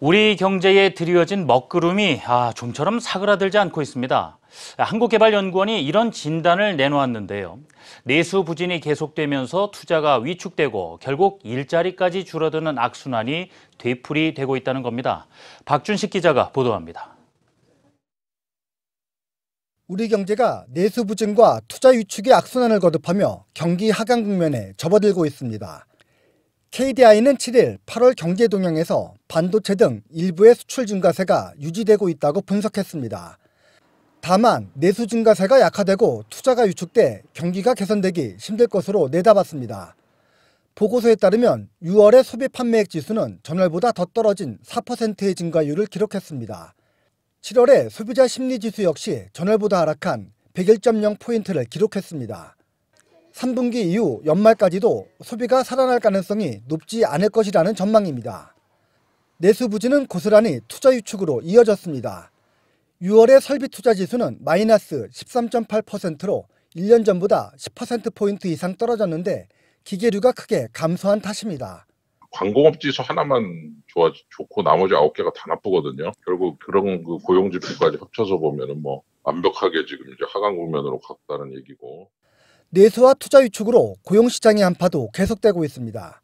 우리 경제에 드리워진 먹구름이 아, 좀처럼 사그라들지 않고 있습니다. 한국개발연구원이 이런 진단을 내놓았는데요. 내수 부진이 계속되면서 투자가 위축되고 결국 일자리까지 줄어드는 악순환이 되풀이되고 있다는 겁니다. 박준식 기자가 보도합니다. 우리 경제가 내수 부진과 투자 위축의 악순환을 거듭하며 경기 하강 국면에 접어들고 있습니다. KDI는 7일 8월 경제 동향에서 반도체 등 일부의 수출 증가세가 유지되고 있다고 분석했습니다. 다만 내수 증가세가 약화되고 투자가 유축돼 경기가 개선되기 힘들 것으로 내다봤습니다. 보고서에 따르면 6월의 소비 판매액 지수는 전월보다 더 떨어진 4%의 증가율을 기록했습니다. 7월의 소비자 심리 지수 역시 전월보다 하락한 101.0포인트를 기록했습니다. 3분기 이후 연말까지도 소비가 살아날 가능성이 높지 않을 것이라는 전망입니다. 내수 부진은 고스란히 투자 유축으로 이어졌습니다. 6월의 설비 투자 지수는 마이너스 13.8%로 1년 전보다 10%포인트 이상 떨어졌는데 기계류가 크게 감소한 탓입니다. 광공업 지수 하나만 좋아 좋고 나머지 아 개가 다 나쁘거든요. 결국 그런 그 고용 지표까지 합쳐서 보면뭐 완벽하게 지금 이제 하강 국면으로 갔다는 얘기고. 내수와 투자 위축으로 고용시장의 한파도 계속되고 있습니다.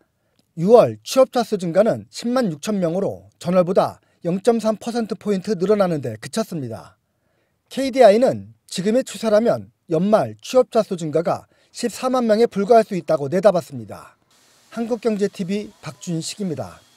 6월 취업자 수 증가는 10만 6천 명으로 전월보다 0.3%포인트 늘어나는 데 그쳤습니다. KDI는 지금의 추세라면 연말 취업자 수 증가가 14만 명에 불과할 수 있다고 내다봤습니다. 한국경제TV 박준식입니다.